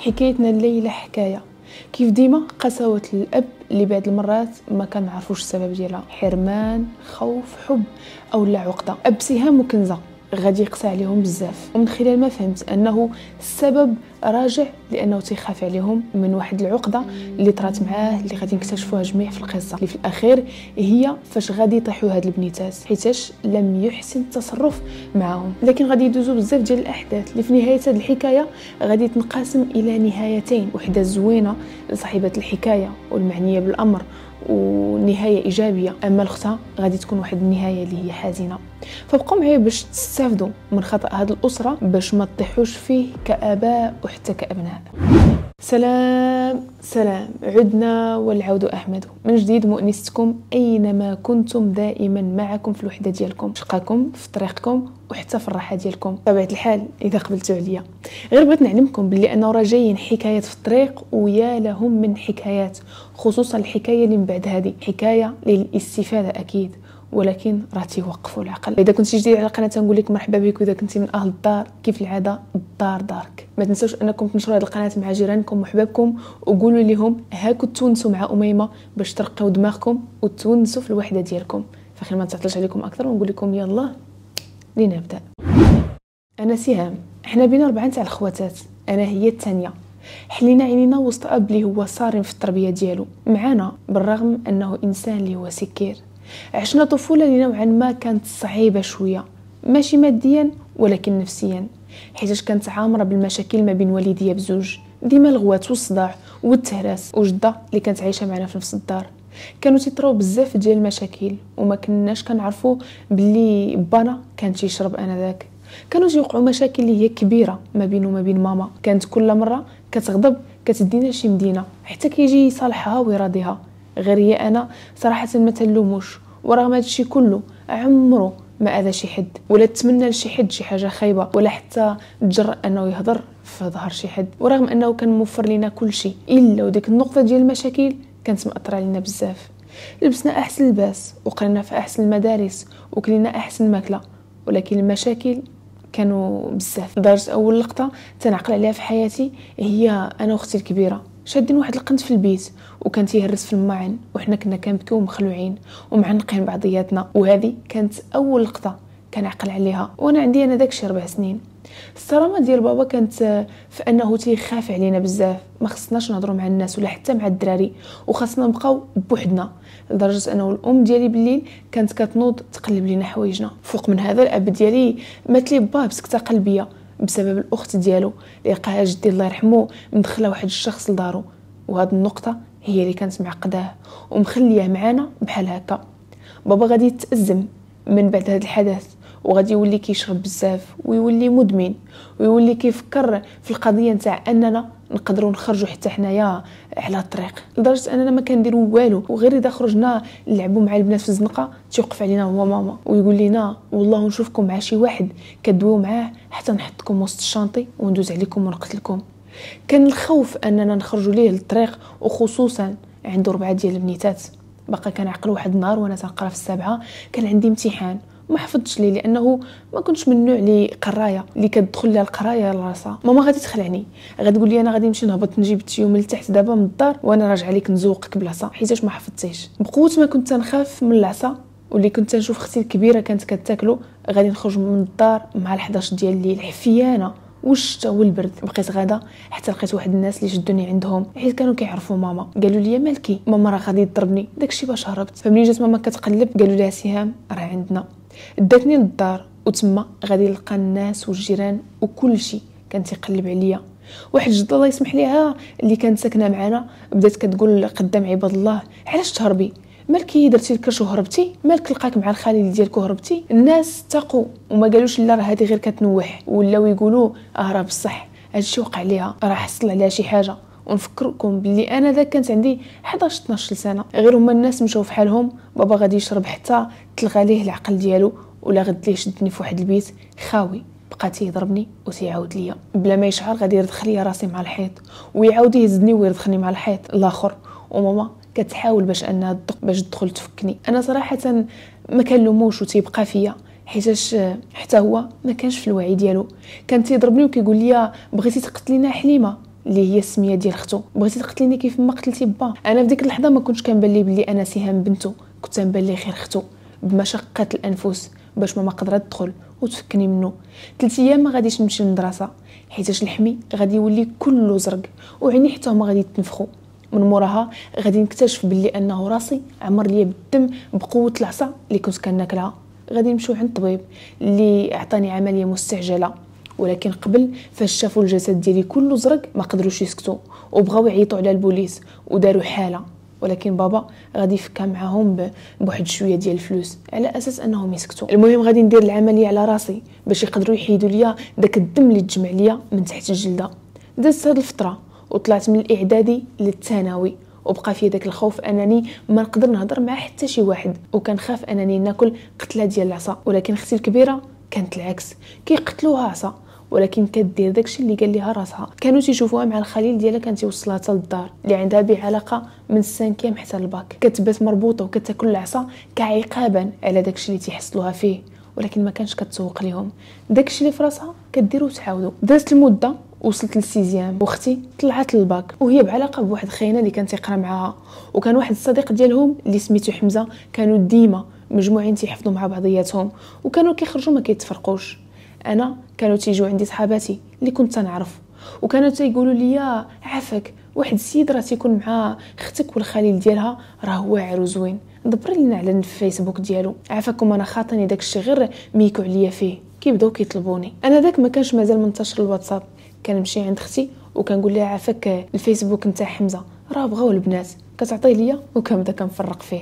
حكايتنا الليله حكايه كيف ديما قساوة الأب اللي بعد المرات ما عارفوش السبب ديالها حرمان خوف حب أو لا عقدة أب سهام وكنزة غادي يقسى عليهم بزاف ومن خلال ما فهمت انه السبب راجع لانه تيخاف عليهم من واحد العقده اللي طرات معاه اللي غادي نكتشفوها جميع في القصه اللي في الاخير هي فاش غادي يطيحوا هاد البنيتات حيتاش لم يحسن التصرف معاهم لكن غادي يدوزوا بزاف ديال الاحداث اللي في نهايه هاد الحكايه غادي تنقسم الى نهايتين وحده زوينه لصاحبه الحكايه والمعنيه بالامر ونهايه ايجابيه اما الاختها غادي تكون واحد النهايه اللي هي حزينه فبقوا معايا باش تستافدوا من خطا هذه الاسره باش ما تطيحوش فيه كاباء وحتى كابناء سلام سلام عدنا والعود احمد من جديد مؤنستكم اينما كنتم دائما معكم في الوحده ديالكم شقاكم في طريقكم وحتى في الراحه ديالكم طبيعه الحال اذا قبلتوا عليا غير بغيت نعلمكم بلي انا راه جايين حكايات في الطريق ويا لهم من حكايات خصوصا الحكايه اللي من بعد هذه حكايه للاستفاده اكيد ولكن راه تيوقفوا العقل اذا كنتي جديد على القناه تنقول لك مرحبا بك واذا كنتي من اهل الدار كيف العاده الدار دارك ما تنساوش انكم تنشروا هذه القناه مع جيرانكم وحبابكم وقولوا لهم هاكو تونسوا مع اميمه باش ترقوا دماغكم وتونسوا في الوحده ديالكم فخير ما نتعطلش عليكم اكثر ونقول لكم يلا لنبدا انا سهام احنا بين اربعه تاع الخواتات انا هي الثانيه حلينا عينينا وسط اب هو صارم في التربيه ديالو معانا بالرغم انه انسان اللي هو سكير عشنا طفولة اللي نوعا ما كانت صعيبة شوية ماشي ماديا ولكن نفسيا حيتاش كانت عامرة بالمشاكل ما بين والديا بزوج ديما الغوات والصداع والتهراس وجدة اللي كانت عايشة معنا في نفس الدار كانوا تيطراو بزاف ديال المشاكل وما كناش كنعرفوا بلي بانا كان تيشرب انذاك كانوا تيوقعوا مشاكل اللي هي كبيره ما بينه وما بين ماما كانت كل مره كتغضب كتدينا لشي مدينه حتى كيجي يصالحها ويراضيها غير انا صراحه ما تلوموش ورغم هادشي كله عمرو ما اذى شي حد ولا تمنى لشي حد شي حاجه خايبه ولا حتى تجرأ انه يهضر في ظهر شي حد ورغم انه كان موفر لنا كل شيء الا وديك النقطه ديال المشاكل كانت مأثره علينا بزاف لبسنا احسن لباس وقرينا في احسن المدارس وكلينا احسن ماكله ولكن المشاكل كانوا بزاف لدرجه اول لقطه تنعقل عليها في حياتي هي انا واختي الكبيره شادين واحد القنت في البيت وكان تيهرس في الماعن وحنا كنا كنبكيو ومخلوعين ومعنقين بعضياتنا وهذه كانت اول لقطه كنعقل عليها وانا عندي انا داكشي ربع سنين الصرامه ديال بابا كانت في انه تيخاف علينا بزاف ما خصناش نهضروا مع الناس ولا حتى مع الدراري وخاصنا نبقاو بوحدنا لدرجه انه الام ديالي بالليل كانت كتنوض تقلب لينا حوايجنا فوق من هذا الاب ديالي مات لي باه بسكته قلبيه بسبب الاخت ديالو اللي لقاها جدي الله يرحمه مدخله واحد الشخص لدارو وهاد النقطه هي اللي كانت معقداه ومخليه معانا بحال هكا بابا غادي يتازم من بعد هاد الحدث وغادي يولي كيشرب بزاف ويولي مدمن ويولي كيفكر في القضيه نتاع اننا نقدروا نخرجوا حتى حنايا على الطريق لدرجه اننا ما كنديروا والو وغير اذا خرجنا نلعبوا مع البنات في الزنقه تيوقف علينا هو ماما ويقول لنا والله نشوفكم مع شي واحد كدويو معاه حتى نحطكم وسط الشانطي وندوز عليكم ونقتلكم كان الخوف اننا نخرجوا ليه للطريق وخصوصا عنده ربعه ديال البنيتات باقا كنعقل واحد النهار وانا تنقرا في السابعه كان عندي امتحان ما حفظتش ليه لانه ما كنتش من النوع اللي قرايه اللي كتدخل لها القرايه لراسها ماما غادي تخلعني تقول لي انا غادي نمشي نهبط نجيب التيوم لتحت دابا من الدار وانا راجعه ليك نزوقك بلاصه حيتاش ما حفظتيش بقوه ما كنت نخاف من العصا واللي كنت نشوف اختي الكبيره كانت كتاكلو غادي نخرج من الدار مع ال11 ديال الليل حفيانه والشتا والبرد بقيت غاده حتى لقيت واحد الناس اللي شدوني عندهم حيت كانوا كيعرفوا ماما قالوا لي مالكي ماما راه غادي تضربني داكشي باش هربت فملي جات ماما كتقلب قالوا لها سهام راه عندنا داتني للدار وتما غادي نلقى الناس والجيران وكل شيء كان تيقلب عليا واحد جد الله يسمح ليها اللي كانت ساكنه معنا بدات كتقول قدام عباد الله علاش تهربي مالك درتي الكرش وهربتي مالك لقاك مع الخليل ديالك وهربتي الناس تقوا وما قالوش لا راه هذه غير كتنوح ولاو يقولوا اه راه بصح هادشي وقع ليها راه حصل عليها شي حاجه ونفكركم بلي انا ذاك كانت عندي 11 12 سنه غير هما الناس مشاو في حالهم بابا غادي يشرب حتى تلغى ليه العقل ديالو ولا غد ليه شدني في واحد البيت خاوي بقى تيضربني وتيعاود ليا بلا ما يشعر غادي يردخ ليا راسي مع الحيط ويعاود يهزني ويردخني مع الحيط الاخر وماما كتحاول باش انها باش تدخل تفكني انا صراحه ما كنلوموش وتيبقى فيا حيتاش حتى هو ما كانش في الوعي ديالو كان تيضربني وكيقول لي بغيتي تقتلينا حليمه اللي هي السميه ديال اختو بغيتي تقتليني كيف ما قتلتي با انا في ديك اللحظه ما كنتش كنبان لي بلي انا سهام بنته كنت كنبان لي خير اختو بمشقه الانفس باش ماما قدرت تدخل وتفكني منه ثلاث ايام ما غاديش نمشي للمدرسه حيتاش الحمي غادي يولي كله زرق وعيني حتى هما غادي يتنفخوا من موراها غادي نكتشف بلي انه راسي عمر ليا بالدم بقوه العصا اللي كنت كناكلها غادي نمشيو عند الطبيب اللي عطاني عمليه مستعجله ولكن قبل فاش شافوا الجسد ديالي كله زرق ما قدروش يسكتوا وبغاو يعيطوا على البوليس وداروا حاله ولكن بابا غادي يفكها معاهم بواحد شويه ديال الفلوس على اساس انهم يسكتوا المهم غادي ندير العمليه على راسي باش يقدروا يحيدوا ليا داك الدم اللي تجمع ليا من تحت الجلده دازت هاد الفتره وطلعت من الاعدادي للثانوي وبقى في داك الخوف انني ما نقدر نهضر مع حتى شي واحد وكنخاف انني ناكل قتله ديال العصا ولكن اختي الكبيره كانت العكس كيقتلوها عصا ولكن كدير داكشي اللي قال ليها راسها كانوا تيشوفوها مع الخليل ديالها كان تيوصلها حتى للدار اللي عندها بعلاقه من السانكيام حتى الباك كتبات مربوطه وكتاكل العصا كعقابا على داكشي اللي تيحصلوها فيه ولكن ما كانش كتسوق ليهم داكشي اللي في راسها كديرو وتعاودو دازت المده وصلت للسيزيام واختي طلعت للباك وهي بعلاقه بواحد خينا اللي كان تيقرا معاها وكان واحد الصديق ديالهم اللي سميتو حمزه كانوا ديما مجموعين تيحفظوا مع بعضياتهم وكانوا كيخرجوا ما كيتفرقوش انا كانوا تيجوا عندي صحاباتي اللي كنت تنعرف وكانوا تيقولوا لي عافاك واحد السيد راه تيكون مع اختك والخليل ديالها راه واعر وزوين دبر لنا على الفيسبوك ديالو عافاكم انا خاطني داك الشيء غير ميكو عليا فيه كيبداو كيطلبوني انا داك ما كانش مازال منتشر الواتساب كنمشي عند اختي وكنقول لها عافاك الفيسبوك نتاع حمزه راه بغاو البنات كتعطيه ليا وكنبدا كنفرق فيه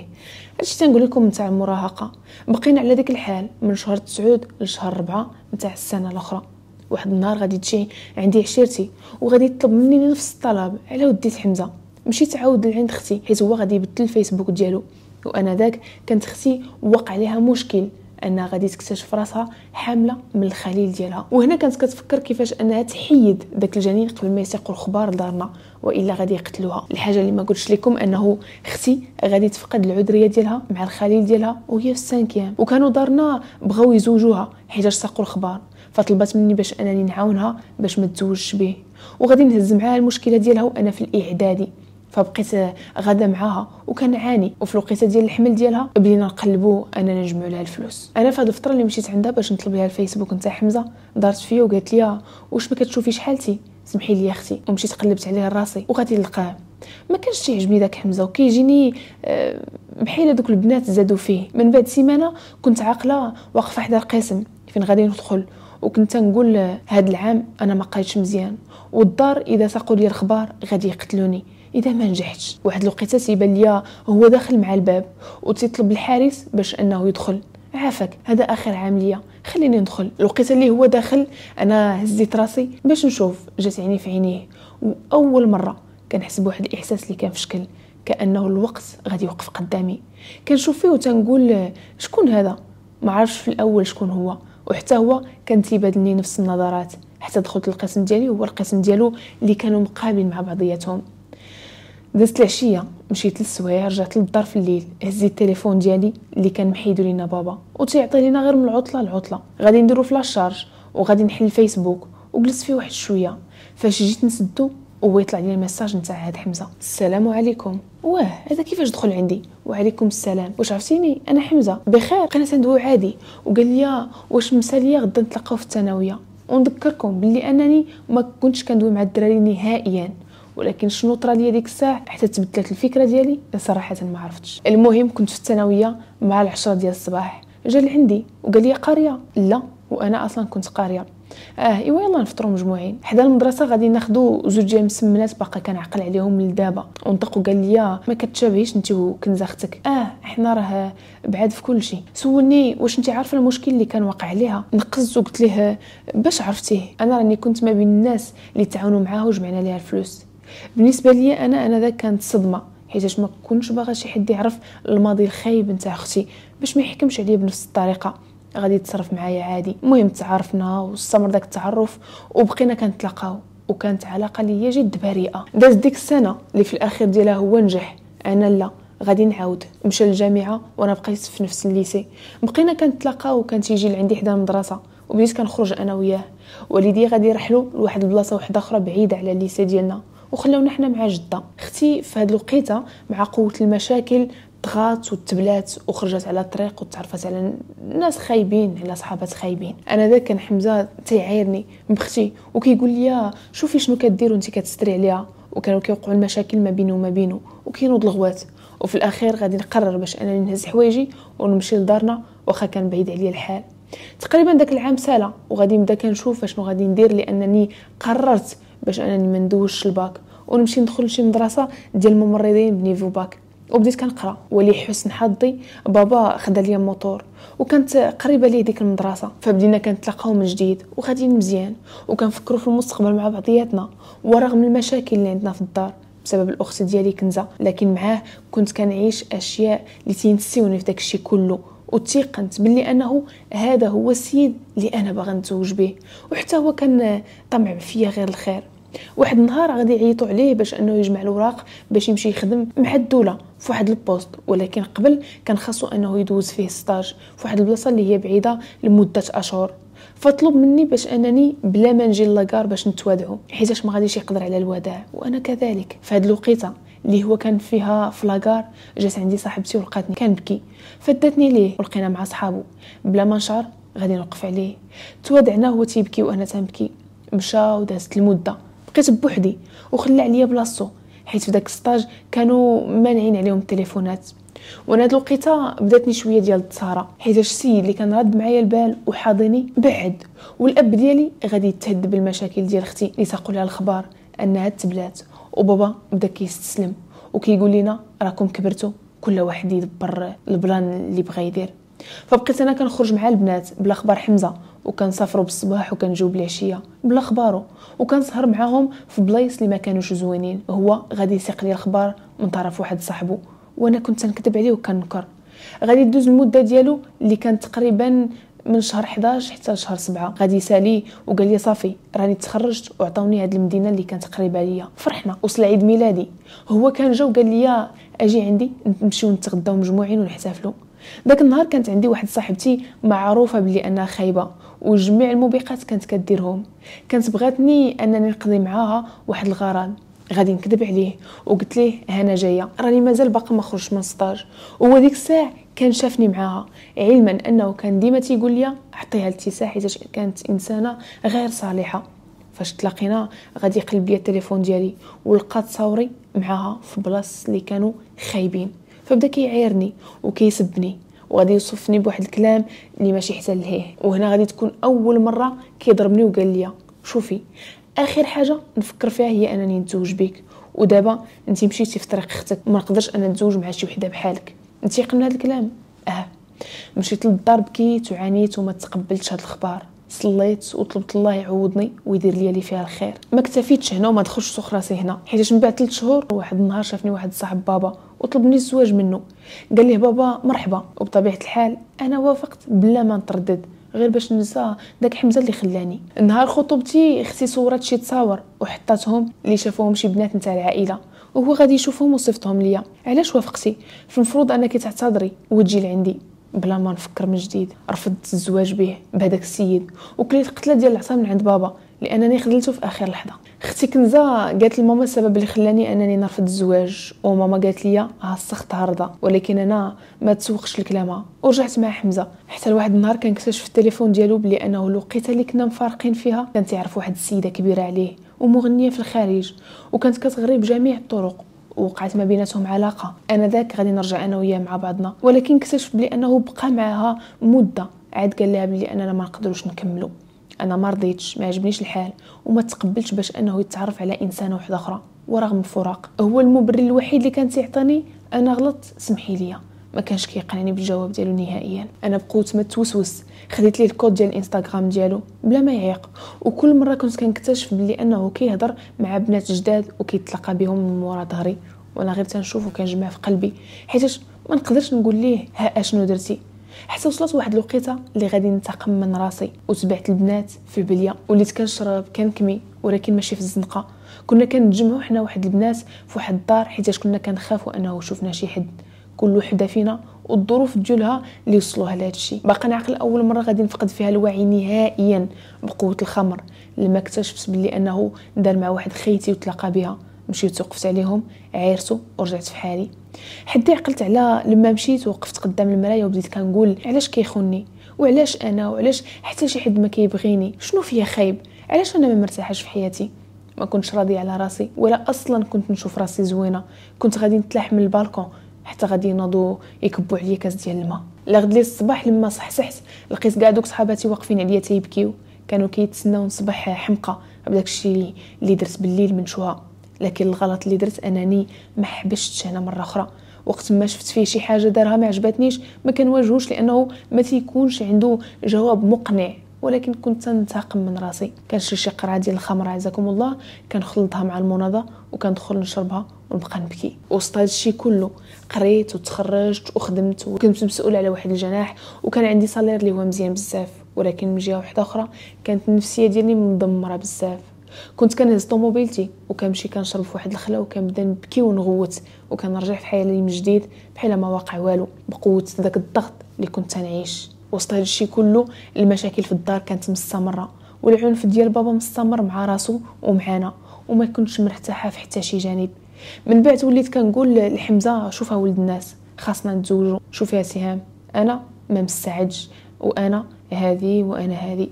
هادشي تنقول لكم نتاع المراهقه بقينا على ديك الحال من شهر 9 لشهر 4 نتاع السنه الاخرى واحد النهار غادي تجي عندي عشيرتي وغادي تطلب مني نفس الطلب على وديت حمزه مشيت عاود لعند اختي حيت هو غادي يبدل الفيسبوك ديالو وانا ذاك كانت اختي وقع ليها مشكل انها غادي تكتشف راسها حامله من الخليل ديالها وهنا كانت كتفكر كيفاش انها تحيد داك الجنين قبل ما يسيقوا الخبار لدارنا والا غادي يقتلوها الحاجه اللي ما قلتش لكم انه اختي غادي تفقد العذريه ديالها مع الخليل ديالها وهي في السانكيام وكانوا دارنا بغاو يزوجوها حيت ساقوا الخبار فطلبت مني باش انني نعاونها باش ما تزوجش به وغادي نهز معاها المشكله ديالها وانا في الاعدادي فبقيت غدا معاها وكنعاني وفي الوقيته ديال الحمل ديالها بدينا نقلبوا اننا نجمع لها الفلوس انا في هذه الفتره اللي مشيت عندها باش نطلب لها الفيسبوك نتاع حمزه دارت فيا وقالت لي واش ما كتشوفيش حالتي سمحي لي اختي ومشيت قلبت عليه راسي وغادي نلقاه ما كانش تيعجبني داك حمزه وكيجيني آه، بحال دوك البنات زادوا فيه من بعد سيمانه كنت عاقله واقفه حدا القسم فين غادي ندخل وكنت نقول آه، هاد العام انا ما قايتش مزيان والدار اذا ساقوا لي الخبار غادي يقتلوني اذا ما نجحتش واحد الوقيته تيبان ليا هو داخل مع الباب وتيطلب الحارس باش انه يدخل عافاك هذا اخر عام ليا خليني ندخل لقيت اللي هو داخل انا هزيت راسي باش نشوف جات عيني في عينيه واول مره كنحس بواحد الاحساس اللي كان في شكل كانه الوقت غادي يوقف قدامي كنشوف فيه وتنقول شكون هذا ما عرفش في الاول شكون هو وحتى هو كان تيبادلني نفس النظرات حتى دخلت القسم ديالي هو القسم ديالو اللي كانوا مقابل مع بعضياتهم دازت العشيه مشيت للسوايع رجعت للدار في الليل هزيت التليفون ديالي اللي كان محيدو لينا بابا وتيعطي لينا غير من العطله لعطلة غادي نديرو فلاش شارج وغادي نحل الفيسبوك جلست فيه واحد شويه فاش جيت نسدو هو يطلع لي الميساج نتاع هاد حمزه السلام عليكم واه هذا كيفاش دخل عندي وعليكم السلام واش عرفتيني انا حمزه بخير كان تندوي عادي وقال لي آه، واش مساليه غدا نتلاقاو في الثانويه ونذكركم بلي انني ما كنتش كندوي مع الدراري نهائيا ولكن شنو طرا ليا ديك الساعه حتى تبدلت الفكره ديالي صراحه ما عرفتش المهم كنت في الثانويه مع العشرة ديال الصباح جا لعندي وقال لي قاريه لا وانا اصلا كنت قاريه اه ايوا يلا نفطروا مجموعين حدا المدرسه غادي ناخذوا زوج ديال المسمنات باقا كنعقل عليهم لدابا ونطق وقال لي ما كتشابهيش انت وكنزه اختك اه حنا راه بعاد في كل شيء سولني واش انت عارفه المشكل اللي كان واقع عليها نقزت وقلت ليه باش عرفتيه انا راني كنت ما بين الناس اللي تعاونوا معاه وجمعنا ليها الفلوس بالنسبه لي انا انا ذاك كانت صدمه حيتاش ما كنتش باغا شي حد يعرف الماضي الخايب نتاع اختي باش ما يحكمش عليا بنفس الطريقه غادي يتصرف معايا عادي المهم تعرفنا واستمر داك التعرف وبقينا كنتلاقاو وكانت علاقه ليا جد بريئه داز ديك السنه اللي في الاخير ديالها هو نجح انا لا غادي نعاود مشى للجامعه وانا بقيت في نفس الليسي بقينا كنتلاقاو وكان تيجي لعندي حدا المدرسه وبديت كنخرج انا وياه والدي غادي يرحلوا لواحد البلاصه وحده اخرى بعيده على الليسي ديالنا وخلاونا حنا مع جده اختي في هذه الوقيته مع قوه المشاكل ضغط وتبلات وخرجت على الطريق وتعرفت على ناس خايبين على صحابات خايبين انا ذاك كان حمزه تيعايرني بختي وكيقول لي آه، شوفي شنو كدير وانت كتستري عليها وكانوا كيوقعوا المشاكل ما بينه وما بينه وكينوض الغوات وفي الاخير غادي نقرر باش انا نهز حوايجي ونمشي لدارنا واخا كان بعيد عليا الحال تقريبا داك العام سالا وغادي نبدا كنشوف شنو غادي ندير لانني قررت باش انني ما ندوش الباك ونمشي ندخل لشي مدرسه ديال الممرضين بنيفو باك وبديت كنقرا ولي حسن حظي بابا خدا ليا موتور وكانت قريبه ليه ديك المدرسه فبدينا كنتلاقاو من جديد وغاديين مزيان وكنفكروا في المستقبل مع بعضياتنا ورغم المشاكل اللي عندنا في الدار بسبب الاخت ديالي كنزه لكن معاه كنت كنعيش اشياء اللي تنسيوني في داكشي كله وتيقنت باللي انه هذا هو السيد اللي انا باغا نتزوج به وحتى هو كان طمع فيا غير الخير واحد النهار غادي يعيطوا عليه باش انه يجمع الاوراق باش يمشي يخدم مع الدوله في واحد البوست ولكن قبل كان خاصو انه يدوز فيه ستاج في واحد البلاصه اللي هي بعيده لمده اشهر فطلب مني باش انني بلا ما نجي لاكار باش نتوادعو حيتاش ما غاديش يقدر على الوداع وانا كذلك في هاد الوقيته اللي هو كان فيها فلاكار جات عندي صاحبتي ولقاتني كنبكي فداتني ليه ولقينا مع صحابو بلا ما نشعر غادي نوقف عليه توادعنا هو تيبكي وانا تنبكي مشى ودازت المده بقيت بوحدي وخلى عليا بلاصتو حيت في داك السطاج كانوا مانعين عليهم التليفونات وانا هاد الوقيته بداتني شويه ديال التساره حيت السيد اللي كان راد معايا البال وحاضني بعد والاب ديالي غادي يتهد بالمشاكل ديال اختي اللي لها الخبار انها تبلات وبابا بدا كيستسلم وكيقول لنا راكم كبرتوا كل واحد يدبر البلان اللي بغا يدير فبقيت انا كنخرج مع البنات بلا خبار حمزه وكنسافروا بالصباح وكنجيو بالعشيه بلا خبارو وكنسهر معاهم في بلايص اللي ما كانوش زوينين هو غادي يسيق لي الخبار من طرف واحد صاحبو وانا كنت نكذب عليه وكنكر غادي يدوز المده ديالو اللي كانت تقريبا من شهر 11 حتى شهر 7 غادي سالي وقال لي صافي راني تخرجت وعطاوني هاد المدينه اللي كانت قريبه ليا فرحنا وصل عيد ميلادي هو كان جا وقال لي اجي عندي نمشيو نتغداو مجموعين ونحتفلوا داك النهار كانت عندي واحد صاحبتي معروفه بلي انها خايبه وجميع الموبقات كانت كديرهم كانت بغاتني انني نقضي معاها واحد الغرض غادي نكذب عليه وقلت ليه هنا جايه راني مازال باقا ما خرجش من السطاج وهو ديك الساعه كان شافني معاها علما انه كان ديما تيقول لي عطيها لتيساح حيت كانت انسانه غير صالحه فاش تلاقينا غادي يقلب لي التليفون ديالي ولقى تصاوري معاها في بلاص اللي كانوا خايبين فبدا كيعايرني وكيسبني وغادي يوصفني بواحد الكلام اللي ماشي حتى لهيه وهنا غادي تكون اول مره كيضربني وقال لي شوفي اخر حاجه نفكر فيها هي انني نتزوج بك ودابا انت مشيتي في طريق اختك ما نقدرش انا نتزوج مع شي وحده بحالك انت من هذا الكلام اه مشيت للدار بكيت وعانيت وما تقبلتش هاد الخبار صليت وطلبت الله يعوضني ويدير لي اللي فيها الخير ما اكتفيتش هنا وما دخلش سوق راسي هنا حيت من بعد 3 شهور واحد النهار شافني واحد صاحب بابا وطلبني الزواج منه قال لي بابا مرحبا وبطبيعه الحال انا وافقت بلا ما نتردد غير باش ننسى داك حمزه اللي خلاني نهار خطوبتي اختي صورت شي تصاور وحطاتهم اللي شافوهم شي بنات نتاع العائله وهو غادي يشوفهم وصفتهم ليا علاش وافقتي فالمفروض انك تعتذري وتجي لعندي بلا ما نفكر من جديد رفضت الزواج به بهذاك السيد وكليت القتله ديال العصا من عند بابا لانني خذلته في اخر لحظه اختي كنزه قالت لماما السبب اللي خلاني انني نرفض الزواج وماما قالت لي السخط عرضه ولكن انا ما تسوقش الكلامه ورجعت مع حمزه حتى لواحد النهار كنكتشف التليفون ديالو بلي انه الوقيته اللي كنا مفارقين فيها كانت يعرف واحد السيده كبيره عليه ومغنيه في الخارج وكانت كتغري بجميع الطرق وقعت ما بيناتهم علاقه انا ذاك غادي نرجع انا وياه مع بعضنا ولكن اكتشف بلي انه بقى معها مده عاد قال لها بلي اننا ما نقدروش نكملوا انا ما رضيتش ما عجبنيش الحال وما تقبلتش باش انه يتعرف على انسانه وحده اخرى ورغم الفراق هو المبرر الوحيد اللي كان تيعطيني انا غلطت سمحي ليا ما كانش كيقنعني بالجواب ديالو نهائيا انا بقوت ما توسوس خديت ليه الكود ديال الانستغرام ديالو بلا ما يعيق وكل مره كنت كنكتشف بلي انه كيهضر مع بنات جداد وكيتلقى بهم من مورا ظهري وانا غير تنشوف وكنجمع في قلبي حيتاش ما نقدرش نقول ليه ها اشنو درتي حتى وصلت واحد الوقيته اللي غادي ننتقم من راسي وتبعت البنات في البليه وليت كنشرب كنكمي ولكن ماشي في الزنقه كنا كنتجمعوا حنا واحد البنات في واحد الدار حيت كنا كنخافوا انه شفنا شي حد كل وحده فينا والظروف ديالها اللي وصلوها لهذا الشيء باقا نعقل اول مره غادي نفقد فيها الوعي نهائيا بقوه الخمر لما اكتشفت بلي انه دار مع واحد خيتي وتلاقى بها مشيت وقفت عليهم عيرتو ورجعت في حالي حدي عقلت على لما مشيت وقفت قدام المرايه وبديت كنقول علاش كيخوني وعلاش انا وعلاش حتى شي حد ما كيبغيني شنو فيا خايب علاش انا ما مرتاحاش في حياتي ما كنتش راضية على راسي ولا اصلا كنت نشوف راسي زوينه كنت غادي نتلاح من البالكون حتى غادي ينوضوا يكبوا عليا كاس ديال الماء لغد لي الصباح لما صحصحت لقيت كاع دوك صحاباتي واقفين عليا تيبكيو كانوا كيتسناو نصبح حمقى بداك الشيء اللي درت بالليل من شوها لكن الغلط اللي درت انني ما حبشتش انا مره اخرى وقت ما شفت فيه شي حاجه دارها ما عجبتنيش ما كنواجهوش لانه ما تيكونش عنده جواب مقنع ولكن كنت تنتقم من راسي كنشري شي قرعه ديال الخمر عزكم الله كنخلطها مع المناضه وكندخل نشربها ونبقى نبكي وسط هادشي كله قريت وتخرجت وخدمت وكنت مسؤول على واحد الجناح وكان عندي صالير اللي هو مزيان بزاف ولكن من جهه واحده اخرى كانت النفسيه ديالي مدمره بزاف كنت كنهز طوموبيلتي وكنمشي كنشرب في واحد الخلا وكنبدا نبكي ونغوت وكنرجع في حياتي من جديد بحال ما واقع والو بقوه داك الضغط اللي كنت تنعيش وسط هذا الشيء كله المشاكل في الدار كانت مستمره والعنف ديال بابا مستمر مع راسو ومعانا وما كنتش مرتاحه في حتى شي جانب من بعد وليت كنقول لحمزه شوفها ولد الناس خاصنا نتزوجوا شوف يا سهام انا ما مستعدش وانا هذه وانا هذه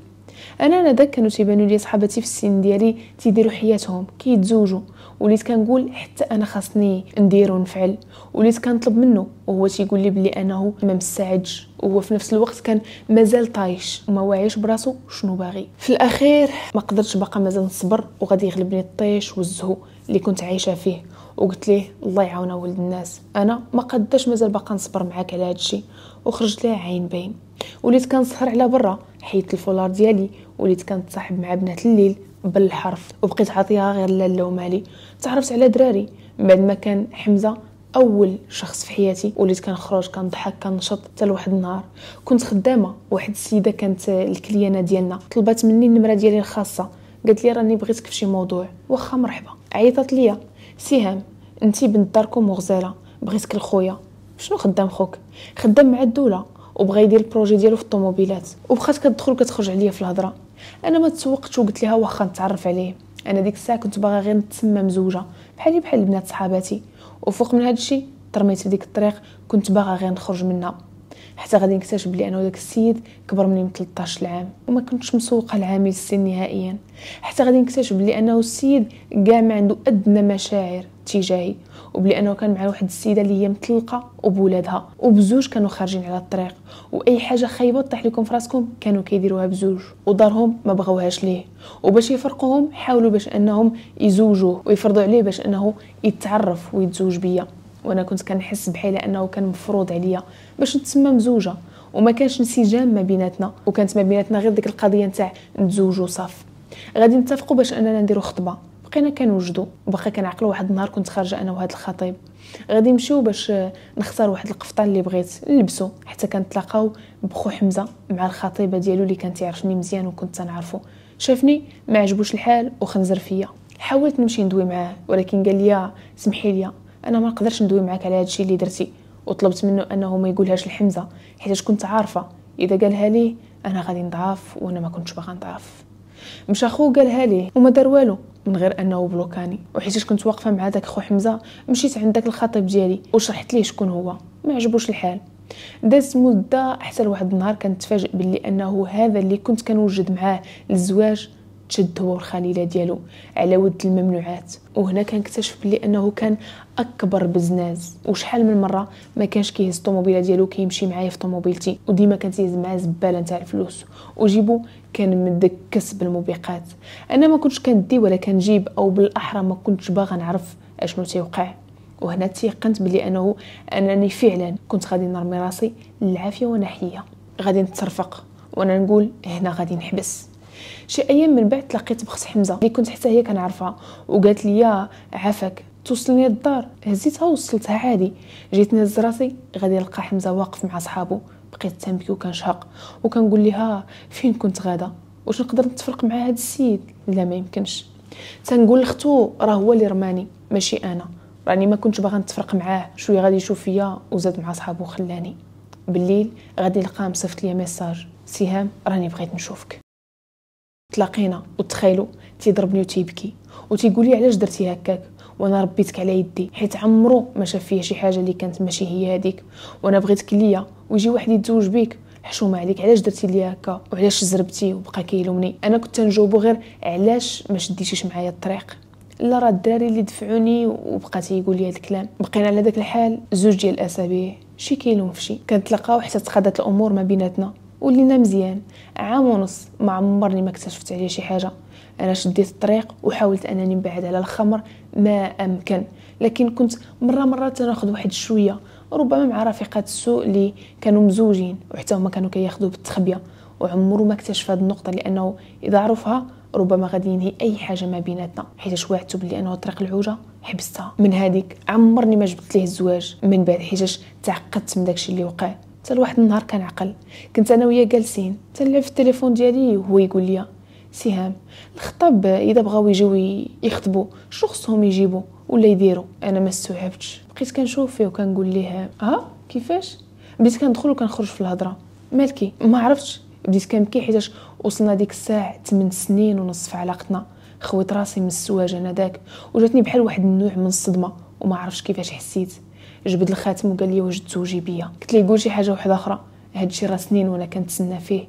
انا انا داك كانوا تيبانوا لي صحاباتي في السن ديالي تيديروا حياتهم كيتزوجوا وليت كنقول حتى انا خاصني ندير ونفعل وليت كنطلب منه وهو تيقول لي بلي انه ما مستعدش وهو في نفس الوقت كان مازال طايش وما واعيش براسو شنو باغي في الاخير ما قدرتش باقا مازال نصبر وغادي يغلبني الطيش والزهو اللي كنت عايشه فيه وقلت ليه الله يعاون ولد الناس انا ما قداش مازال باقا نصبر معاك على هادشي وخرجت ليه عين باين وليت كنسهر على برا حيت الفولار ديالي وليت كنتصاحب مع بنات الليل بالحرف وبقيت عاطيها غير لاله ومالي تعرفت على دراري بعد ما كان حمزه اول شخص في حياتي وليت كنخرج كنضحك كنشط حتى لواحد النهار كنت خدامه واحد السيده كانت الكليانه ديالنا طلبات مني النمره ديالي الخاصه قالت لي راني بغيتك في شي موضوع واخا مرحبا عيطت ليا سهام انتي بنت داركم وغزاله بغيتك لخويا شنو خدام خوك خدام مع الدوله وبغى يدير البروجي ديالو في الطوموبيلات وبقات كتدخل وكتخرج عليا في الهضره انا ما تسوقتش وقلت لها واخا نتعرف عليه انا ديك الساعه كنت باغا غير نتسمى مزوجه بحالي بحال البنات صحاباتي وفوق من هادشي ترميت في ديك الطريق كنت باغا غير نخرج منها حتى غادي نكتشف بلي انا داك السيد كبر مني من 13 عام وما كنتش مسوقه لعامل السن نهائيا حتى غادي نكتشف بلي انه السيد كاع ما عنده ادنى مشاعر تجاهي وبلي انه كان مع واحد السيده اللي هي مطلقه وبولادها وبزوج كانوا خارجين على الطريق واي حاجه خايبه تطيح لكم في راسكم كانوا كيديروها بزوج ودارهم ما بغاوهاش ليه وباش يفرقوهم حاولوا باش انهم يزوجوه ويفرضوا عليه باش انه يتعرف ويتزوج بيا وانا كنت كنحس بحالي انه كان مفروض عليا باش نتسمى مزوجه وما كانش انسجام ما بيناتنا وكانت ما بيناتنا غير ديك القضيه نتاع نتزوجوا صاف غادي نتفقوا باش اننا نديرو خطبه بقينا كنوجدوا وبقى كنعقلوا واحد النهار كنت خارجه انا وهذا الخطيب غادي نمشيو باش نختار واحد القفطان اللي بغيت نلبسو حتى كنتلاقاو بخو حمزه مع الخطيبه ديالو اللي كانت يعرفني مزيان وكنت تنعرفو شافني ما عجبوش الحال وخنزر فيا حاولت نمشي ندوي معاه ولكن قال لي سمحي لي انا ما نقدرش ندوي معاك على هذا الشيء اللي درتي وطلبت منه انه ما يقولهاش لحمزه حيت كنت عارفه اذا قالها ليه انا غادي نضعف وانا ما كنتش باغا نضعف مش خو قالها ليه وما دار والو من غير انه بلوكاني وحيت كنت واقفه مع داك خو حمزه مشيت عند داك الخطيب ديالي وشرحت ليه شكون هو ما عجبوش الحال دازت مده حتى لواحد النهار كنتفاجئ باللي انه هذا اللي كنت كنوجد معاه للزواج تشد هو والخليله ديالو على ود الممنوعات وهنا اكتشف بلي انه كان اكبر بزناز وشحال من مره ما كانش كيهز الطوموبيله ديالو كيمشي معايا في طوموبيلتي وديما كانت تيهز معاه زباله نتاع الفلوس وجيبو كان مدك كسب الموبقات انا ما كنتش كندي ولا كنجيب او بالاحرى ما كنتش باغا نعرف اشنو تيوقع وهنا تيقنت بلي انه انني فعلا كنت غادي نرمي راسي للعافيه وانا حيه غادي نترفق وانا نقول هنا غادي نحبس شي ايام من بعد تلاقيت بخت حمزه اللي كنت حتى هي كنعرفها وقالت لي عافاك توصلني للدار هزيتها ووصلتها عادي جيت نهز راسي غادي نلقى حمزه واقف مع صحابو بقيت تنبكي وكنشهق وكنقول ليها فين كنت غادا واش نقدر نتفرق مع هذا السيد لا ما يمكنش تنقول لختو راه هو اللي رماني ماشي انا راني ما كنتش باغا نتفرق معاه شويه غادي يشوف فيا وزاد مع صحابو وخلاني بالليل غادي لقاه مصيفط ليا ميساج سهام راني بغيت نشوفك تلاقينا وتخيلوا تيضربني وتيبكي وتيقول لي علاش درتي هكاك وانا ربيتك على يدي حيت عمرو ما شاف فيا شي حاجه اللي كانت ماشي هي هذيك وانا بغيتك ليا ويجي واحد يتزوج بيك حشومه عليك علاش درتي لي هكا وعلاش زربتي وبقى كيلومني انا كنت نجاوبو غير علاش ما شديتيش معايا الطريق لا راه الدراري اللي دفعوني وبقى تيقول لي هاد الكلام بقينا على داك الحال زوج ديال الاسابيع شي كيلوم فشي كنتلاقاو حتى تقادت الامور ما بيناتنا ولينا مزيان عام ونص ما عمرني ما اكتشفت عليه شي حاجه انا شديت الطريق وحاولت انني نبعد على الخمر ما امكن لكن كنت مره مره تناخذ واحد شويه ربما مع رفيقات السوء اللي كانوا مزوجين وحتى هما كانوا كياخذوا بالتخبيه وعمره ما اكتشف هذه النقطه لانه اذا عرفها ربما غادي ينهي اي حاجه ما بيناتنا حيت وعدته بلي انه طريق العوجه حبستها من هذيك عمرني ما جبت ليه الزواج من بعد حيتاش تعقدت من داكشي اللي وقع حتى لواحد النهار كنعقل كنت انا وياه جالسين تنلعب في التليفون ديالي وهو يقول لي سهام الخطاب اذا بغاو يجيو يخطبوا شنو خصهم يجيبوا ولا يديروا انا ما استوعبتش بقيت كنشوف فيه وكنقول ليه ها آه، كيفاش بديت كندخل وكنخرج في الهضره مالكي ما عرفتش بديت كنبكي حيتاش وصلنا ديك الساعه 8 سنين ونص في علاقتنا خويت راسي من السواج انا داك وجاتني بحال واحد النوع من الصدمه وما عرفتش كيفاش حسيت جبد الخاتم وقال لي واش تزوجي بيا قلت ليه قول شي حاجه وحده اخرى هاد الشيء راه سنين وانا كنتسنى فيه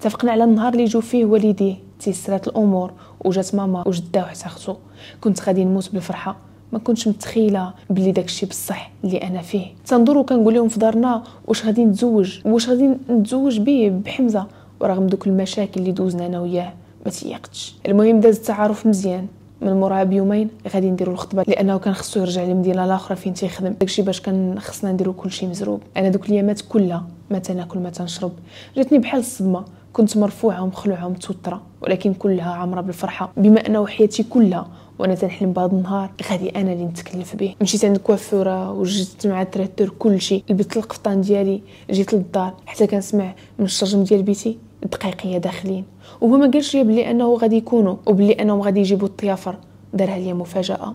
اتفقنا على النهار اللي جو فيه والديه تيسرات الامور وجات ماما وجده وحتى خصو كنت غادي نموت بالفرحه ما كنتش متخيله بلي داكشي بصح اللي انا فيه تنظروا وكنقول لهم في دارنا واش غادي نتزوج واش غادي نتزوج به بحمزه ورغم دوك المشاكل اللي دوزنا انا وياه ما تيقتش المهم داز التعارف مزيان من موراها بيومين غادي نديرو الخطبه لانه كان خصو يرجع لمدينه الاخرى فين تيخدم داكشي باش كان خصنا نديرو كلشي مزروب انا دوك اليامات كلها ما تناكل ما تنشرب جاتني بحال الصدمه كنت مرفوعه ومخلوعه ومتوتره ولكن كلها عامره بالفرحه بما انه حياتي كلها وانا تنحلم بهذا النهار غادي انا اللي نتكلف به مشيت عند الكوافوره وجدت مع التراتور كلشي لبست القفطان ديالي جيت للدار حتى كنسمع من الشرجم ديال بيتي دقيقيه داخلين وهو ما قالش ليا بلي انه غادي يكونوا وبلي انهم غادي يجيبوا الطيافر دارها ليا مفاجاه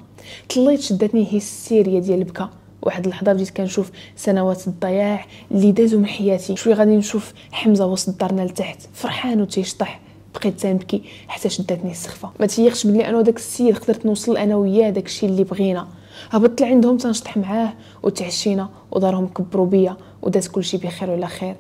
طليت شدتني هي السيريه ديال البكا واحد اللحظه بديت كنشوف سنوات الضياع اللي دازو من حياتي شوي غادي نشوف حمزه وسط دارنا لتحت فرحان وتيشطح بقيت تنبكي حتى شدتني السخفه ما تيخش بلي انا داك السيد قدرت نوصل انا وياه داكشي اللي بغينا هبطت لعندهم تنشطح معاه وتعشينا ودارهم كبروا بيا وداز كلشي بخير وعلى خير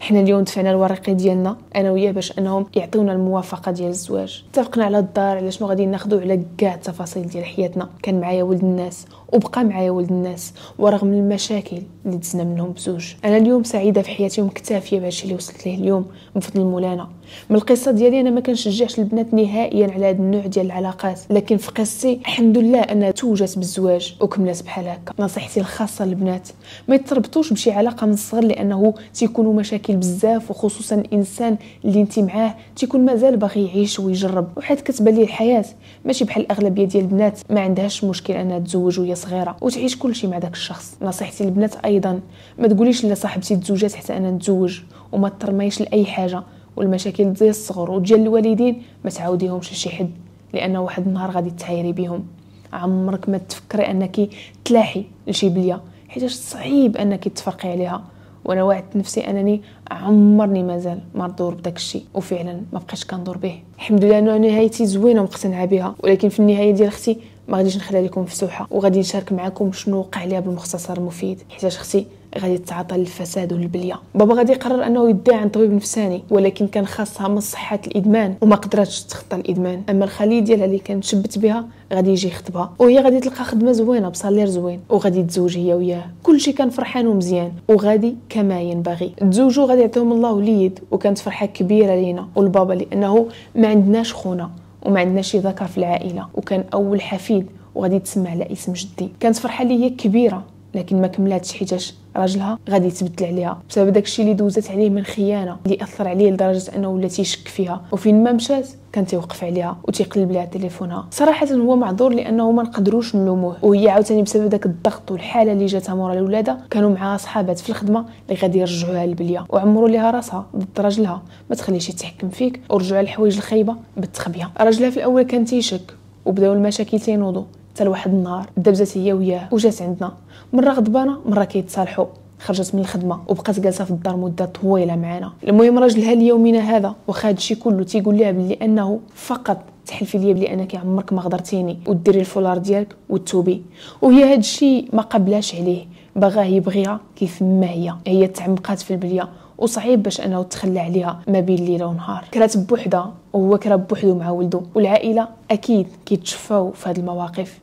حنا اليوم دفعنا الورقي ديالنا انا وياه باش انهم يعطيونا الموافقه ديال الزواج اتفقنا على الدار على شنو غادي ناخذوا على كاع التفاصيل ديال حياتنا كان معايا ولد الناس وبقى معايا ولد الناس ورغم المشاكل اللي دزنا منهم بزوج انا اليوم سعيده في حياتي ومكتافيه الشيء اللي وصلت ليه اليوم بفضل مولانا من القصه ديالي انا ما كنشجعش البنات نهائيا على هذا النوع ديال العلاقات لكن في قصتي الحمد لله انا توجت بالزواج وكملت بحال هكا نصيحتي الخاصه للبنات ما يتربطوش بشي علاقه من الصغر لانه تيكونوا مشاكل بزاف وخصوصا الانسان اللي انت معاه تيكون مازال باغي يعيش ويجرب وحيت كتبان ليه الحياه ماشي بحال الاغلبيه ديال البنات ما عندهاش مشكل انها تزوج وهي صغيره وتعيش كلشي مع داك الشخص نصيحتي للبنات ايضا ما تقوليش لا صاحبتي تزوجات حتى انا نتزوج وما ترميش لاي حاجه والمشاكل ديال الصغر وديال الوالدين ما تعاوديهمش لشي حد لان واحد النهار غادي تعايري بهم عمرك ما تفكري انك تلاحي لشي بليه حيت صعيب انك تفرقي عليها وانا وعدت نفسي انني عمرني مازال ما ندور بداك الشيء وفعلا ما بقيتش كندور به الحمد لله انه نهايتي زوينه ومقتنعه بها ولكن في النهايه ديال اختي ما غاديش نخليها لكم مفتوحه وغادي نشارك معكم شنو وقع ليها بالمختصر المفيد حيتاش شخصي غادي تتعاطى للفساد والبليه بابا غادي يقرر انه يدعي عن طبيب نفساني ولكن كان خاصها من صحه الادمان وما قدراتش تخطى الادمان اما الخليه ديالها اللي كانت شبت بها غادي يجي يخطبها وهي غادي تلقى خدمه زوينه بصالير زوين وغادي تزوج هي وياه كلشي كان فرحان ومزيان وغادي كما ينبغي تزوجوا غادي يعطيهم الله وليد وكانت فرحه كبيره لينا والبابا لانه ما عندناش خونا وما عندناش شي ذكر في العائله وكان اول حفيد وغادي تسمى على اسم جدي كانت فرحه ليا كبيره لكن ما كملاتش حيتاش راجلها غادي يتبدل عليها بسبب داكشي اللي دوزت عليه من خيانه اللي اثر عليه لدرجه انه ولا تيشك فيها وفين ما مشات كان تيوقف عليها وتيقلب لها تليفونها صراحه هو معذور لانه ما نقدروش نلوموه وهي عاوتاني بسبب داك الضغط والحاله اللي جاتها مورا الولاده كانوا معاها صحابات في الخدمه اللي غادي يرجعوها للبليه وعمروا ليها راسها ضد راجلها ما تخليش يتحكم فيك ورجعوا على الحوايج الخايبه بالتخبيه راجلها في الاول كان تيشك وبداو المشاكل تينوضوا حتى لواحد النهار دابزات هي وياه وجات عندنا مره غضبانه مره كيتصالحوا خرجت من الخدمه وبقات جالسه في الدار مده طويله معنا المهم راجلها ليومنا هذا واخا هادشي كله تيقول لها بلي انه فقط تحلفي ليا بلي انك عمرك ما غدرتيني وديري الفولار ديالك وتوبي وهي هادشي ما قبلاش عليه باغاه يبغيها كيف ما هي هي تعمقات في البليه وصعيب باش انه تخلى عليها ما بين ليل ونهار كرات بوحدها وهو كرا بوحدو مع ولده والعائله اكيد كيتشفاو في هاد المواقف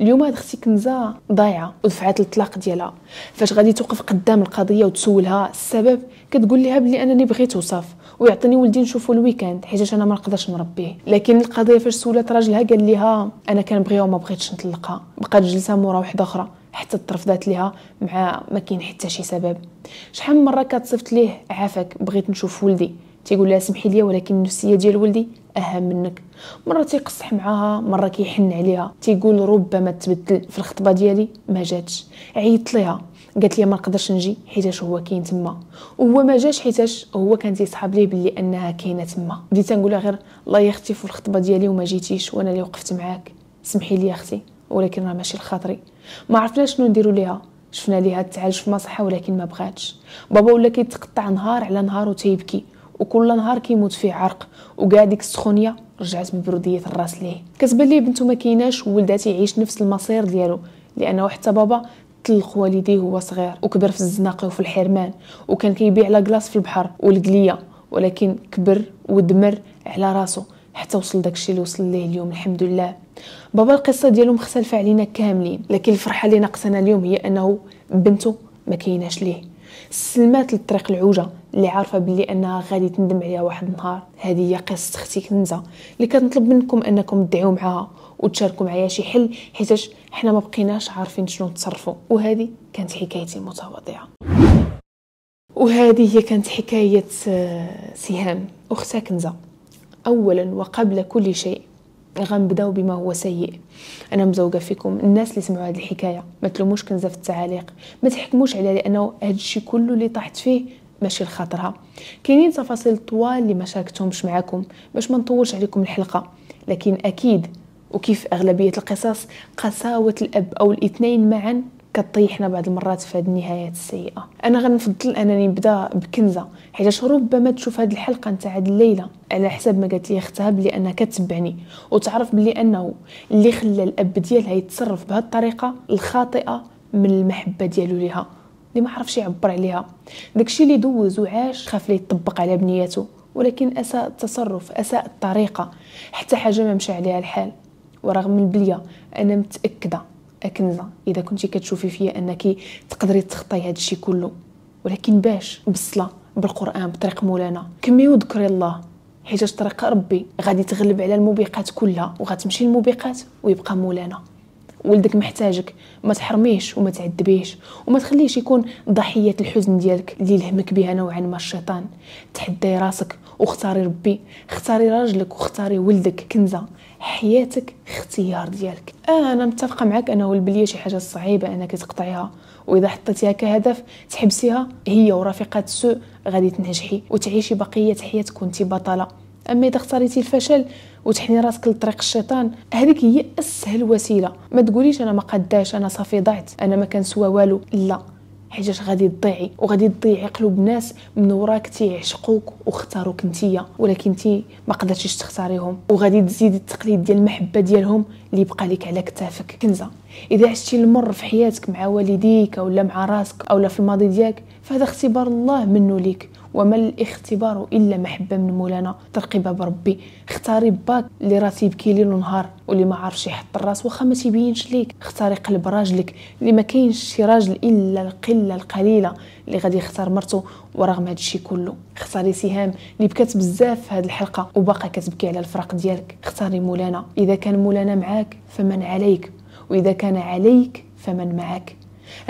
اليوم هاد اختي كنزه ضايعه ودفعات الطلاق ديالها فاش غادي توقف قدام القضيه وتسولها السبب كتقول ليها بلي انني بغيت وصف ويعطيني ولدي نشوفو الويكاند حيت انا ما نقدرش نربيه لكن القضيه فاش سولات راجلها قال ليها انا كنبغيها وما بغيتش نطلقها بقات جلسه مورا وحده اخرى حتى ترفضات ليها مع ما كاين حتى شي سبب شحال من مره كتصيفط ليه عافاك بغيت نشوف ولدي تيقول لها سمحي لي ولكن النفسيه ديال ولدي اهم منك مره تيقصح معاها مره كيحن عليها تيقول ربما تبدل في الخطبه ديالي ما جاتش عيطت ليها قالت لي ما نقدرش نجي حيتاش هو كاين تما وهو ما جاش حيتاش هو كان تيصحاب ليه بلي انها كاينه تما بديت نقولها غير الله يختي في الخطبه ديالي وما جيتيش وانا اللي وقفت معاك سمحي لي اختي ولكن راه ماشي لخاطري ما عرفناش شنو نديرو ليها شفنا ليها تعالج في مصحه ولكن ما بغاتش بابا ولا كيتقطع نهار على نهار وتيبكي وكل نهار كيموت فيه عرق وكاع ديك السخونيه رجعت ببروديه الراس ليه كتبان ليه بنته ما كايناش ولدات يعيش نفس المصير ديالو لانه حتى بابا تلق والديه وهو صغير وكبر في الزناقه وفي الحرمان وكان كيبيع لا كلاص في البحر والقليه ولكن كبر ودمر على راسو حتى وصل داكشي اللي وصل ليه اليوم الحمد لله بابا القصه ديالو مختلفه علينا كاملين لكن الفرحه اللي ناقصنا اليوم هي انه بنته ما كايناش ليه سلمات للطريق العوجه اللي عارفه بلي انها غادي تندم عليها واحد النهار هذه هي قصه اختي كنزه اللي كنطلب منكم انكم تدعوا معاها وتشاركوا معايا شي حل حيتاش حنا ما بقيناش عارفين شنو نتصرفوا وهذه كانت حكايتي المتواضعه وهذه هي كانت حكايه آه، سهام اختها كنزه اولا وقبل كل شيء غنبداو بما هو سيء انا مزوقه فيكم الناس اللي سمعوا هذه الحكايه ما تلوموش كنزه في التعاليق ما تحكموش عليها لانه هذا الشيء كله اللي طاحت فيه ماشي لخاطرها كاينين تفاصيل طوال اللي ما شاركتهمش معاكم باش ما نطولش عليكم الحلقه لكن اكيد وكيف اغلبيه القصص قساوه الاب او الاثنين معا كطيحنا بعض المرات في هذه النهايات السيئه انا غنفضل انني نبدا بكنزه حيت ربما تشوف هذه الحلقه نتاع هذه الليله على حساب ما قالت لي اختها بلي انها كتبعني وتعرف بلي انه اللي خلى الاب ديالها يتصرف بهذه الطريقه الخاطئه من المحبه ديالو ليها اللي ما عرفش يعبر عليها داكشي اللي دوز وعاش خاف لي يطبق على بنياته ولكن اساء التصرف اساء الطريقه حتى حاجه ما مشى عليها الحال ورغم البليه انا متاكده كنزه اذا كنتي كتشوفي فيا انك تقدري تخطي هذا الشيء كله ولكن باش بالصلاه بالقران بطريق مولانا كمي وذكري الله حيت طريق ربي غادي تغلب على الموبقات كلها وغتمشي الموبقات ويبقى مولانا ولدك محتاجك ما تحرميش وما تعذبيهش وما تخليش يكون ضحيه الحزن ديالك اللي لهمك بها نوعا ما الشيطان تحدي راسك واختاري ربي اختاري راجلك واختاري ولدك كنزه حياتك اختيار ديالك انا متفقه معك انه البليه شي حاجه صعيبه انك تقطعيها واذا حطيتيها كهدف تحبسيها هي ورفيقات السوء غادي تنجحي وتعيشي بقيه حياتك وانت بطله اما اذا اختاريتي الفشل وتحني راسك لطريق الشيطان هذيك هي اسهل وسيله ما تقوليش انا ما قداش انا صافي ضعت انا ما كنسوى والو لا حيتاش غادي تضيعي وغادي تضيعي قلوب ناس من وراك تيعشقوك واختاروك نتيا ولكن انت ما قدرتيش تختاريهم وغادي تزيدي التقليد ديال المحبه ديالهم اللي بقى لك على كتافك كنزه اذا عشتي المر في حياتك مع والديك اولا مع راسك اولا في الماضي ديالك فهذا اختبار الله منه ليك وما الاختبار الا محبه من مولانا ترقيبه بربي اختاري باك اللي راه تيبكي ليل ونهار واللي ما عارفش يحط الراس واخا ما تيبينش ليك اختاري قلب راجلك اللي ما كاينش شي راجل الا القله القليله اللي غادي يختار مرته ورغم هذا الشيء كله اختاري سهام اللي بكات بزاف في هذه الحلقه وباقا كتبكي على الفراق ديالك اختاري مولانا اذا كان مولانا معاك فمن عليك واذا كان عليك فمن معك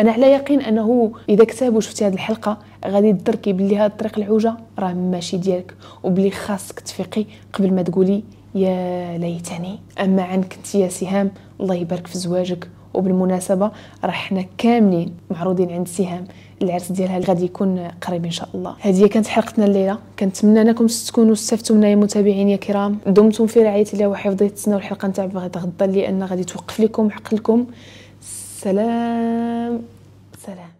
انا على يقين انه اذا كتاب وشفتي هذه الحلقه غادي تدركي بلي هذا الطريق العوجه راه ماشي ديالك وبلي خاصك تفيقي قبل ما تقولي يا ليتني اما عنك انت يا سهام الله يبارك في زواجك وبالمناسبه راه حنا كاملين معروضين عند سهام العرس ديالها غادي يكون قريب ان شاء الله هذه كانت حلقتنا الليله كنتمنى انكم تكونوا استفدتوا منها يا متابعين يا كرام دمتم في رعايه الله وحفظه تسناو الحلقه نتاع بغيت غدا لان غادي توقف لكم عقلكم سلام سلام